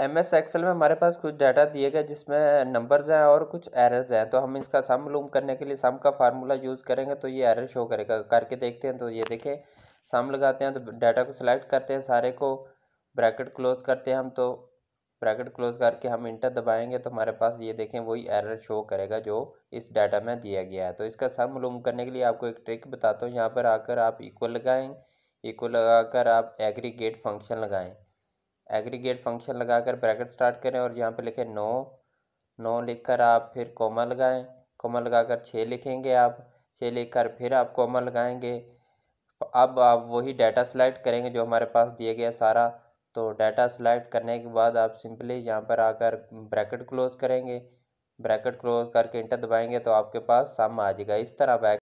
M S axle में हमारे पास कुछ डाटा दिए गए जिसमें नंबर्स हैं और कुछ एरर्स हैं तो हम इसका सम लूम करने के लिए सम का फार्मूला यूज़ करेंगे तो ये एरर शो करेगा करके देखते हैं तो ये देखें सम लगाते हैं तो डाटा को सिलेक्ट करते हैं सारे को ब्रैकेट क्लोज करते हैं हम तो ब्रैकेट क्लोज करके हम इंटर दबाएंगे तो हमारे पास ये देखें वही एरर शो करेगा जो इस डाटा में दिया गया है तो इसका सम लूम करने के लिए आपको एक ट्रिक बताता हूँ यहाँ पर आकर आप इक्वल लगाएँ इक्वल लगा कर आप एग्रीगेट फंक्शन लगाएँ एग्रीगेट फंक्शन लगाकर ब्रैकेट स्टार्ट करें और यहाँ पे लिखें नौ नौ लिखकर आप फिर कोमा लगाएं कोमा लगाकर छः लिखेंगे आप छः लिखकर फिर आप कोमा लगाएंगे अब आप वही डाटा सेलेक्ट करेंगे जो हमारे पास दिया गया सारा तो डाटा सेलेक्ट करने के बाद आप सिंपली यहाँ पर आकर ब्रैकेट क्लोज करेंगे ब्रैकेट क्लोज करके इंटर दबाएंगे तो आपके पास सम आ जाएगा इस तरह बैक